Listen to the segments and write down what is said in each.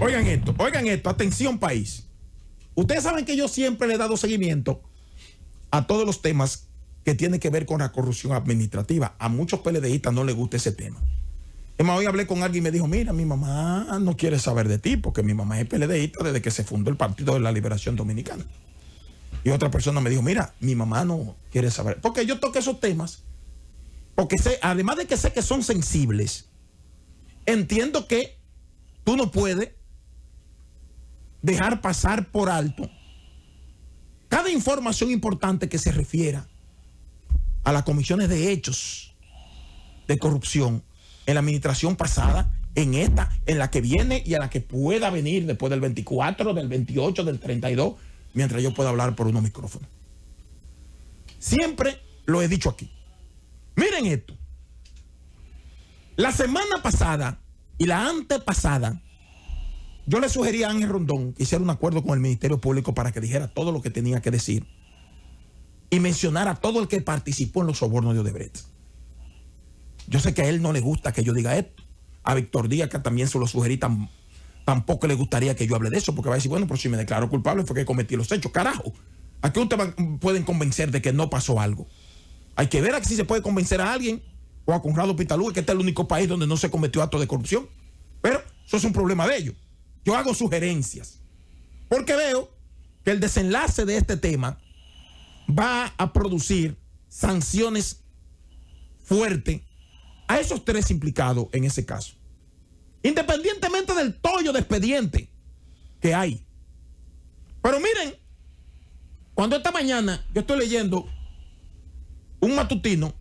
Oigan esto, oigan esto, atención país. Ustedes saben que yo siempre le he dado seguimiento a todos los temas que tienen que ver con la corrupción administrativa. A muchos PLDistas no les gusta ese tema. Es más, hoy hablé con alguien y me dijo, mira, mi mamá no quiere saber de ti, porque mi mamá es PLDista desde que se fundó el Partido de la Liberación Dominicana. Y otra persona me dijo, mira, mi mamá no quiere saber. Porque yo toqué esos temas, porque sé, además de que sé que son sensibles, entiendo que tú no puedes dejar pasar por alto cada información importante que se refiera a las comisiones de hechos de corrupción en la administración pasada, en esta, en la que viene y a la que pueda venir después del 24, del 28, del 32, mientras yo pueda hablar por unos micrófonos. Siempre lo he dicho aquí. Miren esto. La semana pasada y la antepasada, yo le sugería a Ángel Rondón que hiciera un acuerdo con el Ministerio Público para que dijera todo lo que tenía que decir y mencionara a todo el que participó en los sobornos de Odebrecht. Yo sé que a él no le gusta que yo diga esto. A Víctor Díaz, que también se lo sugerí, tampoco le gustaría que yo hable de eso, porque va a decir, bueno, pero si me declaro culpable fue que cometí los hechos. Carajo, ¿a qué ustedes pueden convencer de que no pasó algo? Hay que ver a si se puede convencer a alguien o a Conrado Pitalú, que este es el único país donde no se cometió acto de corrupción. Pero eso es un problema de ellos. Yo hago sugerencias. Porque veo que el desenlace de este tema va a producir sanciones fuertes a esos tres implicados en ese caso. Independientemente del tollo de expediente que hay. Pero miren, cuando esta mañana yo estoy leyendo un matutino,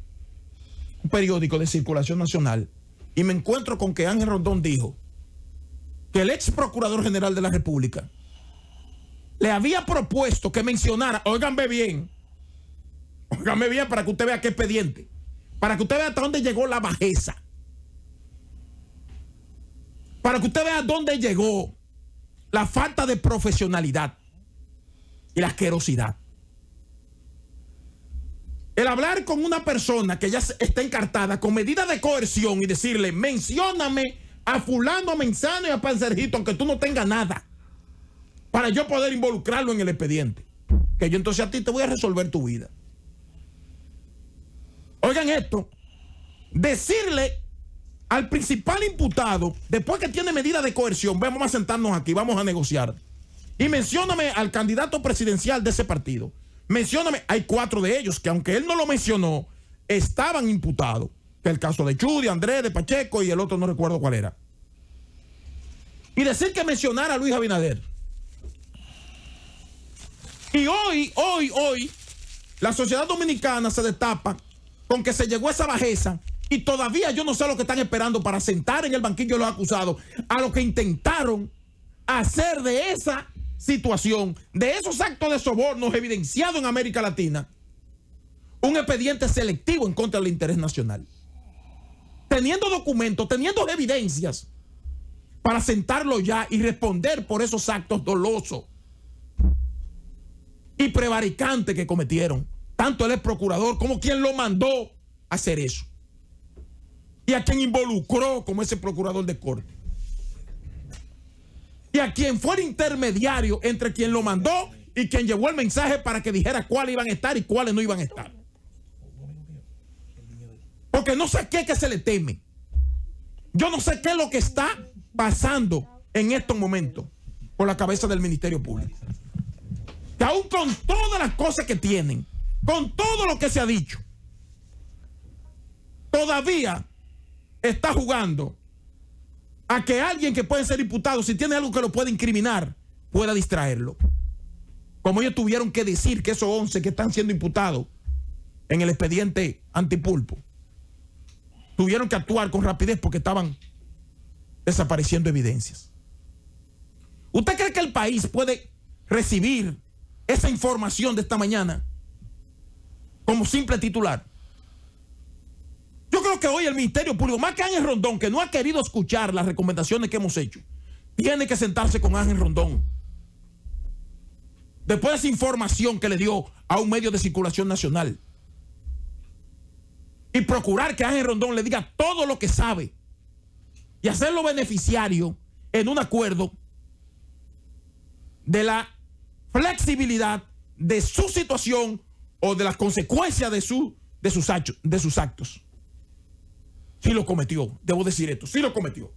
un periódico de circulación nacional, y me encuentro con que Ángel Rondón dijo que el ex procurador general de la República le había propuesto que mencionara, óiganme bien, óiganme bien para que usted vea qué expediente, para que usted vea hasta dónde llegó la bajeza, para que usted vea dónde llegó la falta de profesionalidad y la asquerosidad. El hablar con una persona que ya está encartada con medida de coerción y decirle, mencióname a fulano, a Menzano y a Pancerjito, aunque tú no tengas nada, para yo poder involucrarlo en el expediente. Que yo entonces a ti te voy a resolver tu vida. Oigan esto, decirle al principal imputado, después que tiene medida de coerción, vamos a sentarnos aquí, vamos a negociar. Y mencióname al candidato presidencial de ese partido. Mencióname, hay cuatro de ellos que aunque él no lo mencionó, estaban imputados. El caso de Chudy, Andrés, de Pacheco y el otro no recuerdo cuál era y decir que mencionara a Luis Abinader. Y hoy, hoy, hoy, la sociedad dominicana se destapa con que se llegó a esa bajeza y todavía yo no sé lo que están esperando para sentar en el banquillo de los acusados a lo que intentaron hacer de esa situación, de esos actos de sobornos evidenciados en América Latina, un expediente selectivo en contra del interés nacional. Teniendo documentos, teniendo evidencias, para sentarlo ya y responder por esos actos dolosos y prevaricantes que cometieron, tanto el ex procurador como quien lo mandó a hacer eso y a quien involucró como ese procurador de corte y a quien fue intermediario entre quien lo mandó y quien llevó el mensaje para que dijera cuáles iban a estar y cuáles no iban a estar. Porque no sé qué que se le teme. Yo no sé qué es lo que está pasando en estos momentos por la cabeza del Ministerio Público. Que aún con todas las cosas que tienen, con todo lo que se ha dicho, todavía está jugando a que alguien que puede ser imputado, si tiene algo que lo puede incriminar, pueda distraerlo. Como ellos tuvieron que decir que esos 11 que están siendo imputados en el expediente antipulpo, tuvieron que actuar con rapidez porque estaban desapareciendo evidencias. ¿Usted cree que el país puede recibir esa información de esta mañana como simple titular? Yo creo que hoy el Ministerio Público, más que Ángel Rondón, que no ha querido escuchar las recomendaciones que hemos hecho, tiene que sentarse con Ángel Rondón. Después de esa información que le dio a un medio de circulación nacional. Y procurar que Ángel Rondón le diga todo lo que sabe y hacerlo beneficiario en un acuerdo de la flexibilidad de su situación o de las consecuencias de, su, de, sus, actos, Si Sí lo cometió, debo decir esto, sí lo cometió.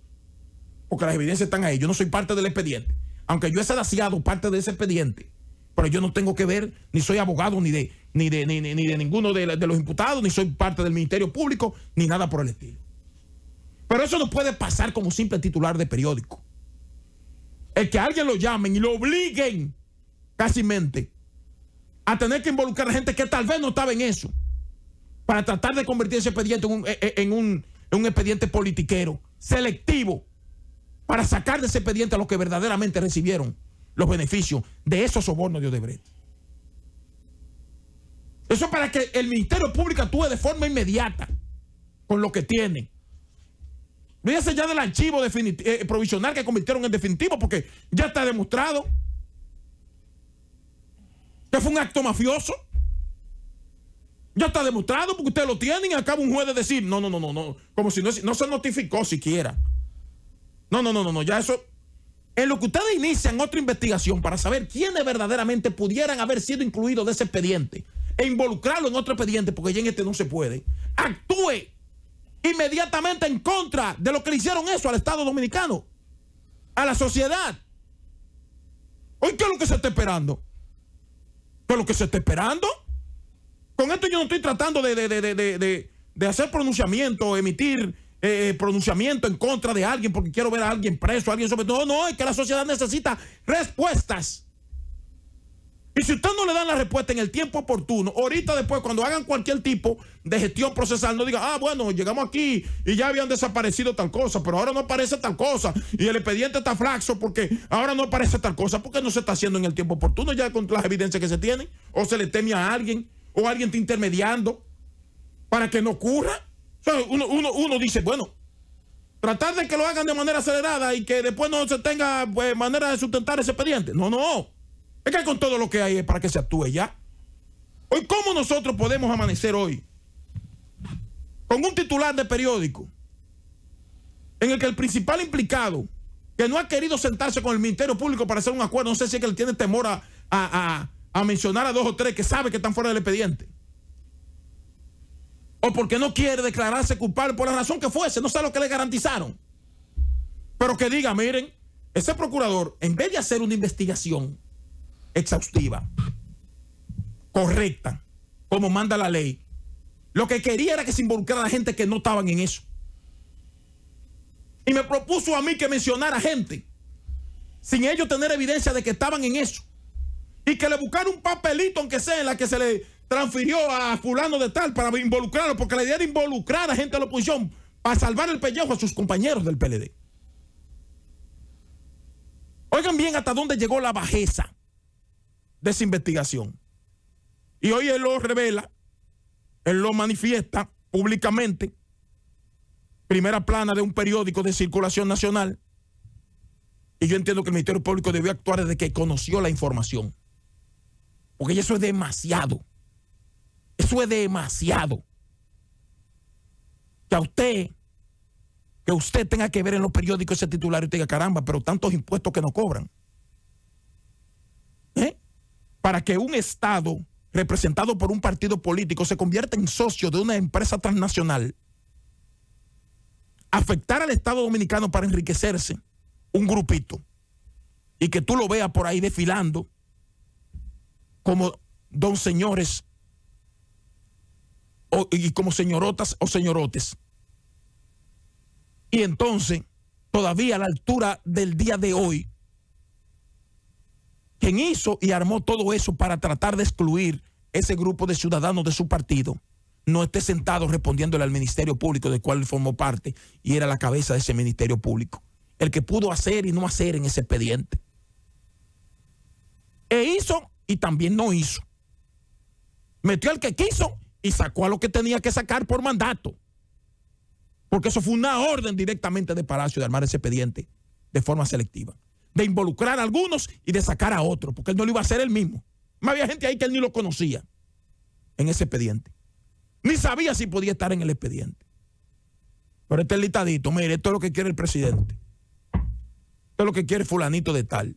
Porque las evidencias están ahí. Yo no soy parte del expediente. Aunque yo he sedasiado parte de ese expediente. Pero yo no tengo que ver, ni soy abogado, ni de, ni de, de ninguno de los imputados, ni soy parte del Ministerio Público, ni nada por el estilo. Pero eso no puede pasar como simple titular de periódico. El que alguien lo llamen y lo obliguen casi mente a tener que involucrar a gente que tal vez no estaba en eso para tratar de convertir ese expediente eh, eh, en un, en un expediente politiquero, selectivo, para sacar de ese expediente a los que verdaderamente recibieron los beneficios de esos sobornos de Odebrecht. Eso para que el Ministerio Público actúe de forma inmediata con lo que tiene. No ya del archivo eh, provisional que convirtieron en definitivo porque ya está demostrado que fue un acto mafioso. Ya está demostrado porque ustedes lo tienen y acaba un juez de decir, no, no, no, no, no, como si no, se notificó siquiera. No, no, no, no, no, ya eso en lo que ustedes inician otra investigación para saber quiénes verdaderamente pudieran haber sido incluidos de ese expediente e involucrarlo en otro expediente, porque ya en este no se puede, actúe inmediatamente en contra de lo que le hicieron eso al Estado Dominicano, a la sociedad. Hoy, ¿qué es lo que se está esperando? ¿Qué es lo que se está esperando? Con esto yo no estoy tratando de, hacer pronunciamiento, emitir eh, eh, pronunciamiento en contra de alguien porque quiero ver a alguien preso, a alguien todo. No, no, es que la sociedad necesita respuestas si usted no le dan la respuesta en el tiempo oportuno, ahorita después, cuando hagan cualquier tipo de gestión procesal, no diga, ah, bueno, llegamos aquí y ya habían desaparecido tal cosa, pero ahora no aparece tal cosa. Y el expediente está flaxo porque ahora no aparece tal cosa, porque no se está haciendo en el tiempo oportuno ya con las evidencias que se tienen. O se le teme a alguien, o alguien te intermediando para que no ocurra. uno, dice, bueno, tratar de que lo hagan de manera acelerada y que después no se tenga pues, manera de sustentar ese expediente. No, no. Es que con todo lo que hay para que se actúe ya. Hoy, ¿cómo nosotros podemos amanecer hoy? Con un titular de periódico en el que el principal implicado, que no ha querido sentarse con el Ministerio Público para hacer un acuerdo, no sé si es que él tiene temor a, mencionar a dos o tres que sabe que están fuera del expediente. O porque no quiere declararse culpable por la razón que fuese, no sabe lo que le garantizaron. Pero que diga, miren, ese procurador, en vez de hacer una investigación, exhaustiva, correcta, como manda la ley. Lo que quería era que se involucrara gente que no estaban en eso. Y me propuso a mí que mencionara gente, sin ellos tener evidencia de que estaban en eso. Y que le buscaran un papelito, aunque sea en la que se le transfirió a fulano de tal para involucrarlo, porque la idea era involucrar a gente de la oposición para salvar el pellejo a sus compañeros del PLD. Oigan bien hasta dónde llegó la bajeza de esa investigación. Y hoy él lo revela, él lo manifiesta públicamente, primera plana de un periódico de circulación nacional. Y yo entiendo que el Ministerio Público debió actuar desde que conoció la información. Porque eso es demasiado. Eso es demasiado. Que a usted, que usted tenga que ver en los periódicos ese titular y diga, caramba, pero tantos impuestos que no cobran para que un Estado representado por un partido político se convierta en socio de una empresa transnacional, afectar al Estado dominicano para enriquecerse un grupito y que tú lo veas por ahí desfilando como don señores y como señorotas o señorotes. Y entonces, todavía a la altura del día de hoy, quien hizo y armó todo eso para tratar de excluir ese grupo de ciudadanos de su partido, no esté sentado respondiéndole al Ministerio Público del cual él formó parte y era la cabeza de ese Ministerio Público. El que pudo hacer y no hacer en ese expediente. E hizo y también no hizo. Metió al que quiso y sacó a lo que tenía que sacar por mandato. Porque eso fue una orden directamente de Palacio de armar ese expediente de forma selectiva de involucrar a algunos y de sacar a otros, porque él no lo iba a hacer el mismo. Más había gente ahí que él ni lo conocía en ese expediente. Ni sabía si podía estar en el expediente. Pero este es listadito, mire, esto es lo que quiere el presidente. Esto es lo que quiere fulanito de tal.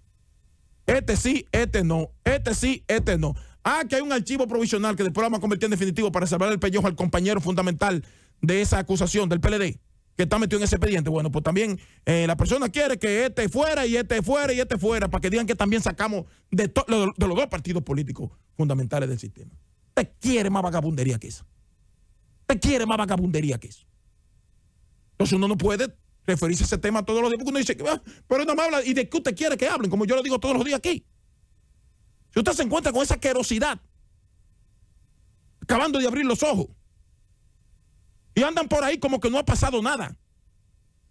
Este sí, este no, este sí, este no. Ah, que hay un archivo provisional que después vamos a convertir en definitivo para salvar el pellejo al compañero fundamental de esa acusación del PLD que está metido en ese expediente. Bueno, pues también eh, la persona quiere que este fuera y este fuera y este fuera, para que digan que también sacamos de, los dos partidos políticos fundamentales del sistema. te quiere más vagabundería que eso. te quiere más vagabundería que eso. Entonces uno no puede referirse a ese tema todos los días, porque uno dice, ah, pero no me habla, ¿y de qué usted quiere que hablen? Como yo lo digo todos los días aquí. Si usted se encuentra con esa querosidad, acabando de abrir los ojos, y andan por ahí como que no ha pasado nada.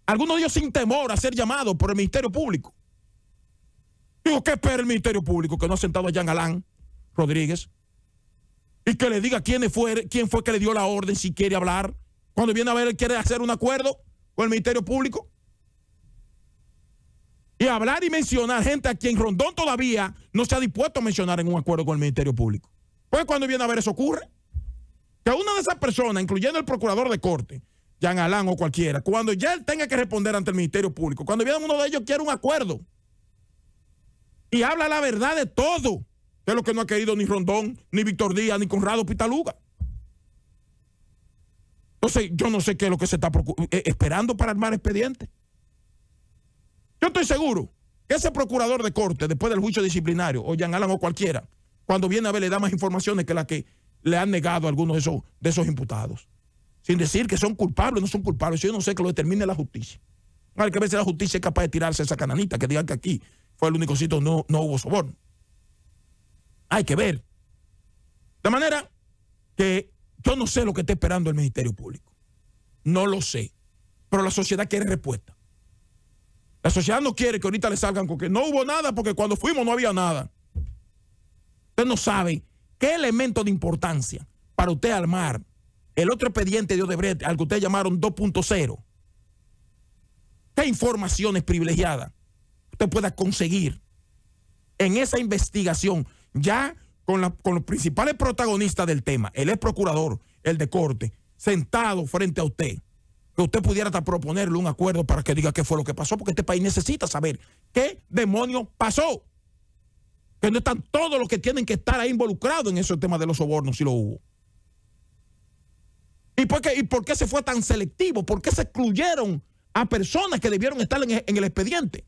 Algunos de ellos sin temor a ser llamados por el Ministerio Público. Digo, ¿qué espera el Ministerio Público que no ha sentado a Jean Alain Rodríguez? Y que le diga quién fue, quién fue que le dio la orden si quiere hablar. Cuando viene a ver, quiere hacer un acuerdo con el Ministerio Público. Y hablar y mencionar gente a quien Rondón todavía no se ha dispuesto a mencionar en un acuerdo con el Ministerio Público. Pues cuando viene a ver eso ocurre que una de esas personas, incluyendo el procurador de corte, Jean Alan o cualquiera, cuando ya él tenga que responder ante el Ministerio Público, cuando viene uno de ellos quiere un acuerdo y habla la verdad de todo, de lo que no ha querido ni Rondón, ni Víctor Díaz, ni Conrado Pitaluga. Entonces, yo no sé qué es lo que se está eh, esperando para armar expediente. Yo estoy seguro que ese procurador de corte, después del juicio disciplinario, o Jean Alan o cualquiera, cuando viene a ver, le da más informaciones que la que le han negado a algunos de esos, de esos imputados. Sin decir que son culpables no son culpables. Yo no sé que lo determine la justicia. Hay que ver si la justicia es capaz de tirarse esa cananita que digan que aquí fue el único sitio no, no hubo soborno. Hay que ver. De manera que yo no sé lo que está esperando el Ministerio Público. No lo sé. Pero la sociedad quiere respuesta. La sociedad no quiere que ahorita le salgan con que no hubo nada porque cuando fuimos no había nada. Usted no sabe ¿Qué elemento de importancia para usted armar el otro expediente de Odebrecht al que ustedes llamaron 2.0? ¿Qué informaciones privilegiadas usted pueda conseguir en esa investigación ya con, los principales protagonistas del tema, el ex procurador, el de corte, sentado frente a usted? que usted pudiera proponerle un acuerdo para que diga qué fue lo que pasó, porque este país necesita saber qué demonio pasó que no están todos los que tienen que estar ahí involucrados en ese tema de los sobornos, si lo hubo. ¿Y por qué, y por qué se fue tan selectivo? ¿Por qué se excluyeron a personas que debieron estar en el expediente?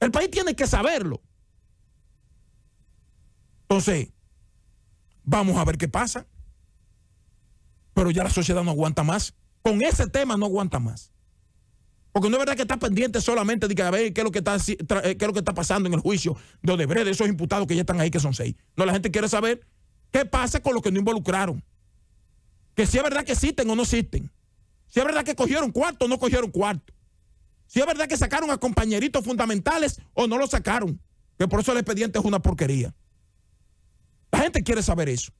El país tiene que saberlo. Entonces, vamos a ver qué pasa. Pero ya la sociedad no aguanta más. Con ese tema no aguanta más. Porque no es verdad que está pendiente solamente de que a ver qué es lo que está, eh, lo que está pasando en el juicio de Odebrecht, de esos imputados que ya están ahí, que son seis. No, la gente quiere saber qué pasa con los que no involucraron. Que si es verdad que existen o no existen. Si es verdad que cogieron cuarto o no cogieron cuarto. Si es verdad que sacaron a compañeritos fundamentales o no lo sacaron. Que por eso el expediente es una porquería. La gente quiere saber eso.